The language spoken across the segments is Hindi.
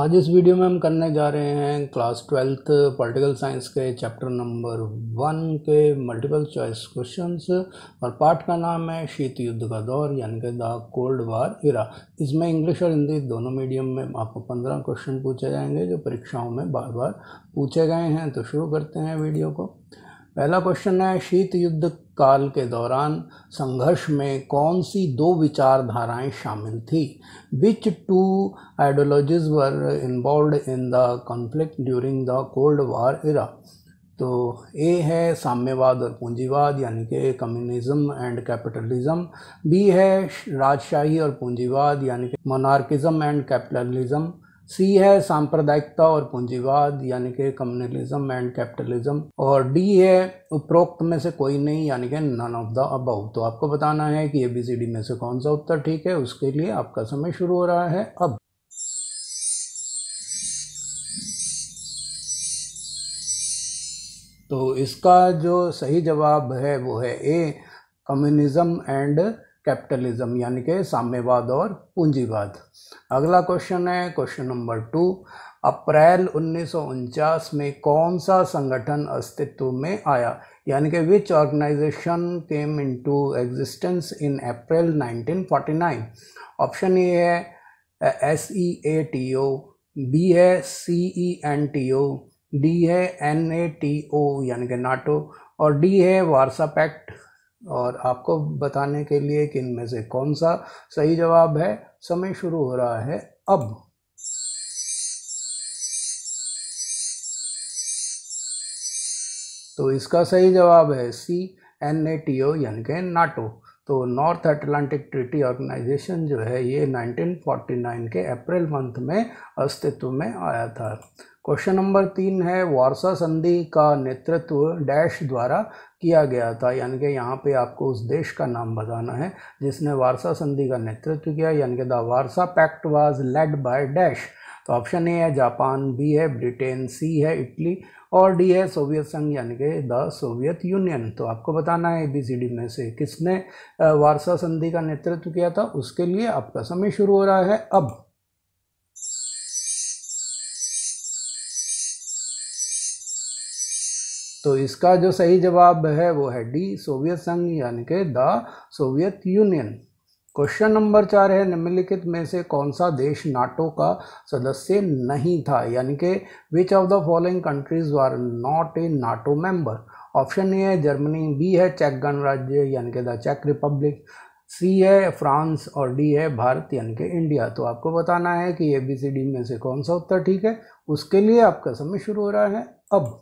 आज इस वीडियो में हम करने जा रहे हैं क्लास ट्वेल्थ पॉलिटिकल साइंस के चैप्टर नंबर वन के मल्टीपल चॉइस क्वेश्चंस और पाठ का नाम है शीत युद्ध का दौर यानी कि द कोल्ड वार इरा इसमें इंग्लिश और हिंदी दोनों मीडियम में आपको पंद्रह क्वेश्चन पूछे जाएंगे जो परीक्षाओं में बार बार पूछे गए हैं तो शुरू करते हैं वीडियो को पहला क्वेश्चन है शीत युद्ध काल के दौरान संघर्ष में कौन सी दो विचारधाराएं शामिल थी which two ideologies were involved in the conflict during the cold war era तो ए है साम्यवाद और पूंजीवाद यानी कि कम्युनिज्म एंड कैपिटलिज्म बी है राजशाही और पूंजीवाद यानी कि मोनार्किज्म एंड कैपिटलिज्म सी है सांप्रदायिकता और पूंजीवाद यानी कि कम्युनलिज्म एंड कैपिटलिज्म और डी है उपरोक्त में से कोई नहीं यानी कि नन ऑफ द अबाउ तो आपको बताना है कि ए बी सी डी में से कौन सा उत्तर ठीक है उसके लिए आपका समय शुरू हो रहा है अब तो इसका जो सही जवाब है वो है ए कम्युनिज्म एंड कैपिटलिज्म यानी कि साम्यवाद और पूंजीवाद अगला क्वेश्चन है क्वेश्चन नंबर टू अप्रैल उन्नीस में कौन सा संगठन अस्तित्व में आया यानी कि which organization came into existence in April 1949 option A है S E A T O B है C E N T O D है एन ए टी ओ यानी कि नाटो और डी है वार्सा पैक्ट और आपको बताने के लिए कि इनमें से कौन सा सही जवाब है समय शुरू हो रहा है अब तो इसका सही जवाब है C N A T O यानी कि नाटो तो नॉर्थ अटलांटिक ट्रिटी ऑर्गेनाइजेशन जो है ये 1949 के अप्रैल मंथ में अस्तित्व में आया था क्वेश्चन नंबर तीन है वारसा संधि का नेतृत्व डैश द्वारा किया गया था यानी कि यहाँ पे आपको उस देश का नाम बताना है जिसने वारसा संधि का नेतृत्व किया यानी कि the Warsaw Pact was led by dash तो ऑप्शन ए है जापान बी है ब्रिटेन सी है इटली और डी है सोवियत संघ यानी कि द सोवियत यूनियन तो आपको बताना है ए बी सी डी में से किसने वारसा संधि का नेतृत्व किया था उसके लिए आपका समय शुरू हो रहा है अब तो इसका जो सही जवाब है वो है डी सोवियत संघ यानी कि the Soviet Union question number चार है निम्नलिखित में से कौन सा देश नाटो का सदस्य नहीं था यानी कि which of the following countries are not a NATO member option A है जर्मनी बी है चेक गणराज्य यानी कि द चेक रिपब्लिक सी है फ्रांस और डी है भारत यानी कि इंडिया तो आपको बताना है कि ए बी सी डी में से कौन सा उत्तर ठीक है उसके लिए आपका समय शुरू हो रहा है अब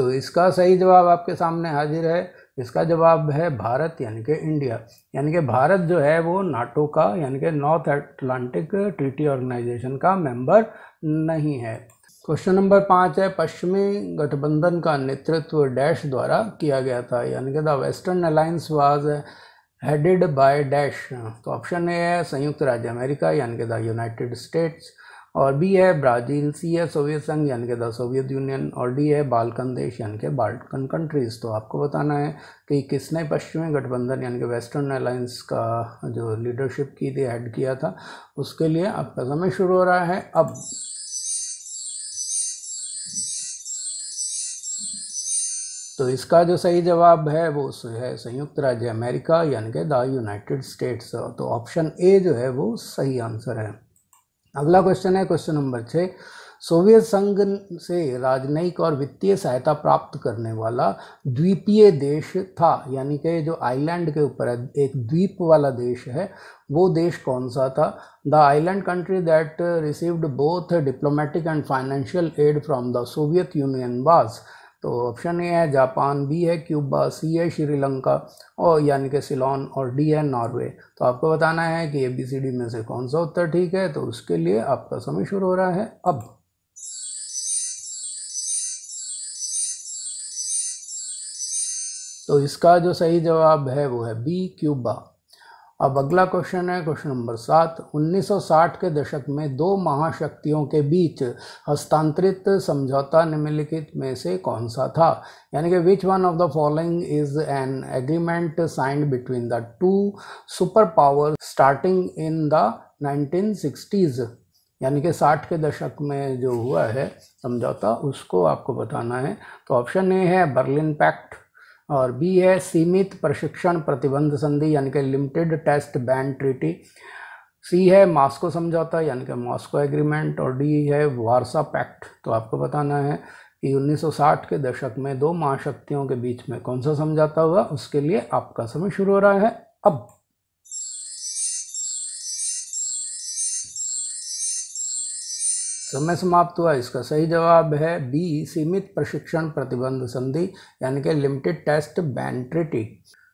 तो इसका सही जवाब आपके सामने हाजिर है इसका जवाब है भारत यानी कि इंडिया यानी कि भारत जो है वो नाटो का यानी कि नॉर्थ अटलांटिक ट्रीटी ऑर्गेनाइजेशन का मेंबर नहीं है क्वेश्चन नंबर पाँच है पश्चिमी गठबंधन का नेतृत्व डैश द्वारा किया गया था यानी कि the western alliance was headed by dash तो ऑप्शन ए है संयुक्त राज्य अमेरिका यानी कि द यूनाइटेड स्टेट्स और बी है ब्राज़ील सी है सोवियत संघ यानी कि द सोवियत यूनियन और डी है बालकन देश यानी कि बाल्कन कंट्रीज़ तो आपको बताना है कि किसने पश्चिमी गठबंधन यानी कि वेस्टर्न अलायंस का जो लीडरशिप की थी हेड किया था उसके लिए आपका समय शुरू हो रहा है अब तो इसका जो सही जवाब है वो है संयुक्त राज्य अमेरिका यानी कि द यूनाइटेड स्टेट्स तो ऑप्शन ए जो है वो सही आंसर है अगला क्वेश्चन है क्वेश्चन नंबर छः सोवियत संघ से राजनयिक और वित्तीय सहायता प्राप्त करने वाला द्वीपीय देश था यानी कि जो आइलैंड के ऊपर है एक द्वीप वाला देश है वो देश कौन सा था the island country that received both diplomatic and financial aid from the Soviet Union was तो ऑप्शन ए है जापान बी है क्यूबा सी है श्रीलंका और यानी कि सिलोन और डी है नॉर्वे तो आपको बताना है कि ए बी सी डी में से कौन सा उत्तर ठीक है तो उसके लिए आपका समय शुरू हो रहा है अब तो इसका जो सही जवाब है वो है बी क्यूबा अब अगला क्वेश्चन है क्वेश्चन नंबर सात 1960 के दशक में दो महाशक्तियों के बीच हस्तांतरित समझौता निम्नलिखित में से कौन सा था यानी कि which one of the following is an agreement signed between the two super power starting in the 1960s यानी कि 60 के दशक में जो हुआ है समझौता उसको आपको बताना है तो ऑप्शन ए है बर्लिन पैक्ट और बी है सीमित प्रशिक्षण प्रतिबंध संधि यानी कि limited test ban treaty C है मॉस्को समझौता यानी कि मॉस्को एग्रीमेंट और डी है वारसा पैक्ट तो आपको बताना है कि 1960 के दशक में दो महाशक्तियों के बीच में कौन सा समझौता हुआ उसके लिए आपका समय शुरू हो रहा है अब समय तो समाप्त हुआ इसका सही जवाब है बी सीमित प्रशिक्षण प्रतिबंध संधि यानी कि limited test ban treaty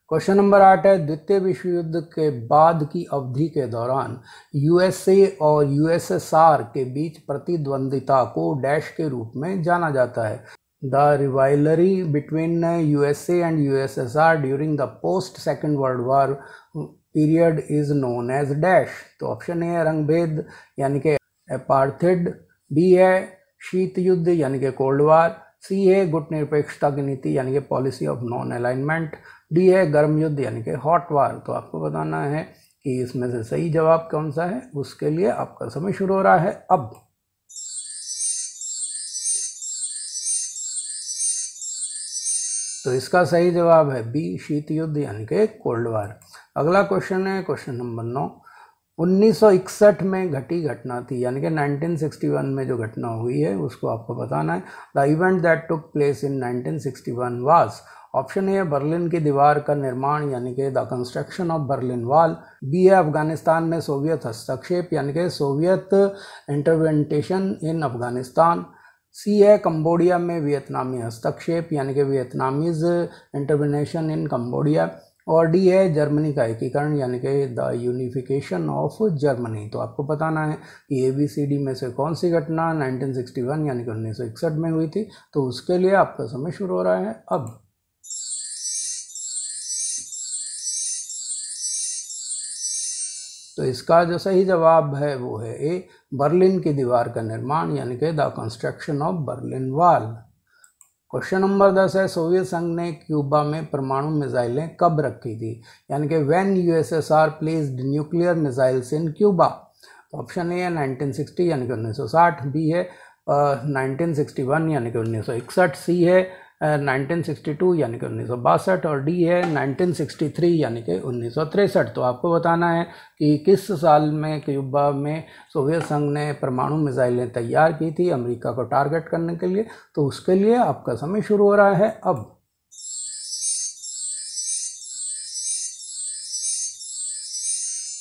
question number आठ है द्वितीय विश्व युद्ध के बाद की अवधि के दौरान यूएसए और यूएसएसआर के बीच प्रतिद्वंदिता को डैश के रूप में जाना जाता है the and U S S R during the post second world war period is known as dash तो ऑप्शन ए रंगभेद यानी कि अपार्थेड बी है शीत युद्ध यानी कि कोल्ड वार सी है गुट निरपेक्षता की नीति यानी कि policy of non alignment D है गर्म युद्ध यानी कि हॉट वार तो आपको बताना है कि इसमें से सही जवाब कौन सा है उसके लिए आपका समय शुरू हो रहा है अब तो इसका सही जवाब है बी शीत युद्ध यानी कि कोल्ड वार अगला क्वेश्चन है क्वेश्चन नंबर नौ 1961 में घटी घटना थी यानी कि 1961 में जो घटना हुई है उसको आपको बताना है the event that took place in 1961 was option A Berlin की दीवार का निर्माण यानी कि the construction of Berlin wall B है अफगानिस्तान में सोवियत हस्तक्षेप यानी कि सोवियत इंटरवेंटेशन इन अफगानिस्तान सी है कम्बोडिया में वियतनामी हस्तक्षेप यानी कि वियतनामीज इंटरवेंशन इन कम्बोडिया और डी है जर्मनी का एकीकरण यानी कि द यूनिफिकेशन ऑफ जर्मनी तो आपको बताना है कि ए बी सी डी में से कौन सी घटना 1961 यानी कि उन्नीस में हुई थी तो उसके लिए आपका समय शुरू हो रहा है अब तो इसका जो सही जवाब है वो है ए बर्लिन की दीवार का निर्माण यानी कि the construction of Berlin wall question number दस है सोवियत संघ ने क्यूबा में परमाणु मिसाइलें कब रखी थी यानी कि when USSR placed nuclear missiles in Cuba तो ऑप्शन ए है 1960 यानी कि 1960 बी है uh, 1961 यानी कि 1961 सी है 1962 यानी कि उन्नीस और डी है 1963 यानी कि उन्नीस तो आपको बताना है कि किस साल में क्यूबा में सोवियत संघ ने परमाणु मिसाइलें तैयार की थी अमेरिका को टारगेट करने के लिए तो उसके लिए आपका समय शुरू हो रहा है अब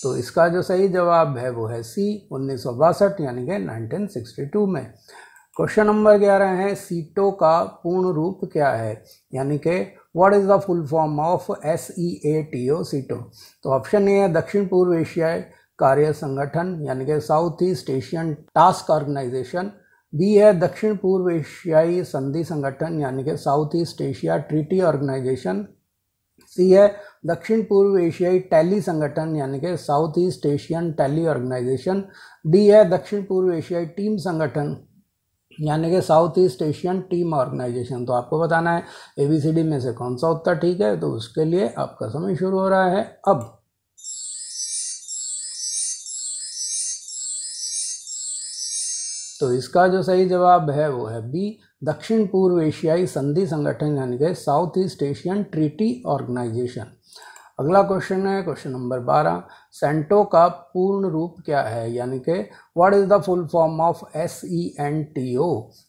तो इसका जो सही जवाब है वो है सी उन्नीस यानी कि 1962 में क्वेश्चन नंबर ग्यारह है सीटो का पूर्ण रूप क्या है यानी कि what is the full form of S E A T O SEATO तो ऑप्शन ए है दक्षिण पूर्व एशियाई कार्य संगठन यानी कि South East Asian task organization B है दक्षिण पूर्व एशियाई संधि संगठन यानी कि South East Asia treaty organization C है दक्षिण पूर्व एशियाई टैली संगठन यानी कि South East Asian tally organization D है दक्षिण पूर्व एशियाई टीम संगठन यानी कि South East Asian team organization तो आपको बताना है ए बी सी डी में से कौन सा उत्तर ठीक है तो उसके लिए आपका समय शुरू हो रहा है अब तो इसका जो सही जवाब है वो है बी दक्षिण पूर्व एशियाई संधि संगठन यानी कि South East Asian treaty organization अगला क्वेश्चन है क्वेश्चन नंबर बारह सेंटो का पूर्ण रूप क्या है यानी कि what is the full form of S E N T O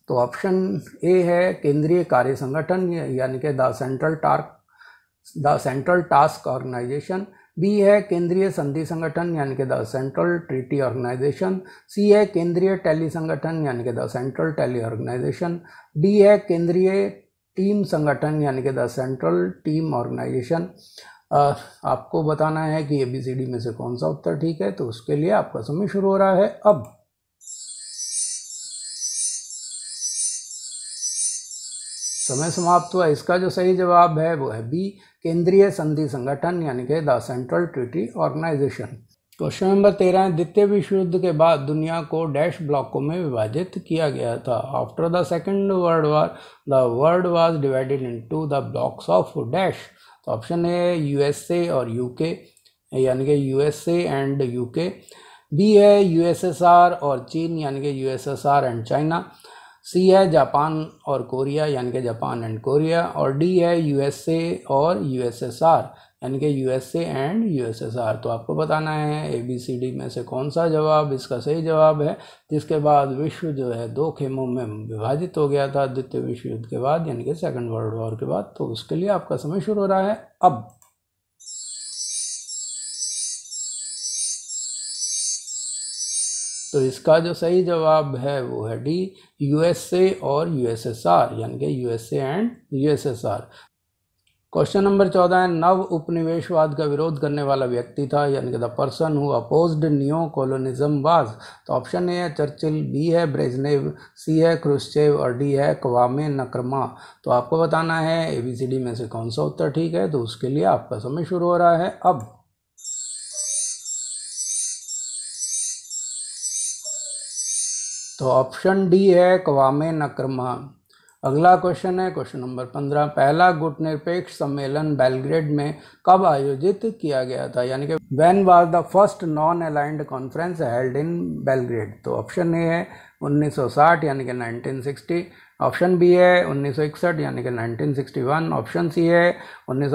तो ऑप्शन ए है केंद्रीय कार्य संगठन यानी कि the central task the central task organization B है केंद्रीय संधि संगठन यानी कि the central treaty organization C है केंद्रीय टैली संगठन यानी कि the central tally organization D है केंद्रीय टीम संगठन यानी कि द सेंट्रल टीम ऑर्गेनाइजेशन आपको बताना है कि ए बी सी डी में से कौन सा उत्तर ठीक है तो उसके लिए आपका समय शुरू हो रहा है अब समय समाप्त हुआ इसका जो सही जवाब है वो है बी केंद्रीय संधि संगठन यानी कि the central treaty organization question number तेरह द्वितीय विश्व युद्ध के बाद दुनिया को डैश ब्लॉकों में विभाजित किया गया था after the second world war the world was divided into the blocks of dash तो ऑप्शन है यूएसए और यूके यानी कि यूएसए एंड यूके बी है यूएसएसआर और चीन यानी कि यूएसएसआर एंड चाइना सी है जापान और कोरिया यानी कि जापान एंड कोरिया और डी है यूएसए और यूएसएसआर यानी कि यू एस एंड यू तो आपको बताना है ए बी सी डी में से कौन सा जवाब इसका सही जवाब है जिसके बाद विश्व जो है दो खेमों में विभाजित हो गया था द्वितीय विश्व युद्ध के बाद यानी कि सेकंड वर्ल्ड वॉर के बाद तो उसके लिए आपका समय शुरू हो रहा है अब तो इसका जो सही जवाब है वो है डी यूएसए और यूएसएसआर यानी कि USA and USSR question number चौदह है नव उपनिवेशवाद का विरोध करने वाला व्यक्ति था यानी कि the person who opposed new colonialism was तो ऑप्शन ए है चर्चिल बी है ब्रेजनेव सी है क्रुश्चेव और डी है क्वामे नक्रमा तो आपको बताना है ए बी सी डी में से कौन सा उत्तर ठीक है तो उसके लिए आपका समय शुरू हो रहा है अब तो ऑप्शन डी है क्वामे नक्रमा अगला क्वेश्चन है क्वेश्चन नंबर पंद्रह पहला गुट निरपेक्ष सम्मेलन बेलग्रेड में कब आयोजित किया गया था यानी कि when was the first non aligned conference held in Belgrade तो ऑप्शन ए है 1960 यानी कि 1960 ऑप्शन बी है 1961 यानी कि 1961 ऑप्शन सी है उन्नीस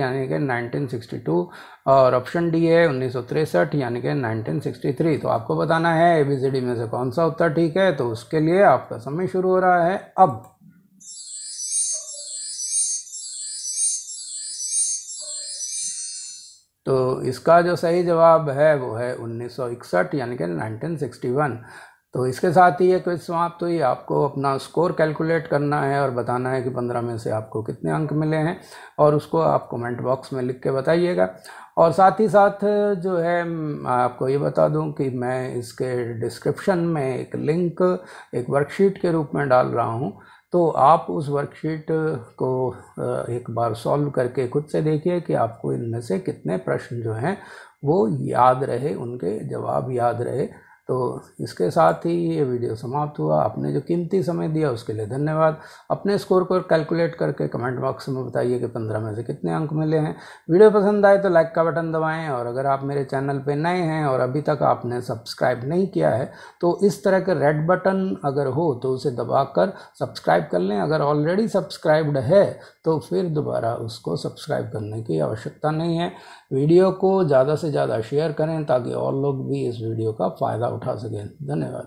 यानी कि 1962 और ऑप्शन डी है उन्नीस यानी कि 1963 तो आपको बताना है ए बी सी डी में से कौन सा उत्तर ठीक है तो उसके लिए आपका समय शुरू हो रहा है अब तो इसका जो सही जवाब है वो है 1961 यानी कि 1961 तो इसके साथ ही ये क्विज समाप्त हुई आपको अपना स्कोर कैलकुलेट करना है और बताना है कि 15 में से आपको कितने अंक मिले हैं और उसको आप कमेंट बॉक्स में लिख के बताइएगा और साथ ही साथ जो है आपको ये बता दूं कि मैं इसके डिस्क्रिप्शन में एक लिंक एक वर्कशीट के रूप में डाल रहा हूँ तो आप उस वर्कशीट को एक बार सॉल्व करके खुद से देखिए कि आपको इनमें से कितने प्रश्न जो हैं वो याद रहे उनके जवाब याद रहे तो इसके साथ ही ये वीडियो समाप्त हुआ आपने जो कीमती समय दिया उसके लिए धन्यवाद अपने स्कोर को कैलकुलेट करके कमेंट बॉक्स में बताइए कि पंद्रह में से कितने अंक मिले हैं वीडियो पसंद आए तो लाइक का बटन दबाएं और अगर आप मेरे चैनल पे नए हैं और अभी तक आपने सब्सक्राइब नहीं किया है तो इस तरह के रेड बटन अगर हो तो उसे दबा कर सब्सक्राइब कर लें अगर ऑलरेडी सब्सक्राइब्ड है तो फिर दोबारा उसको सब्सक्राइब करने की आवश्यकता नहीं है वीडियो को ज़्यादा से ज़्यादा शेयर करें ताकि और लोग भी इस वीडियो का फ़ायदा विकास सकें धन्यवाद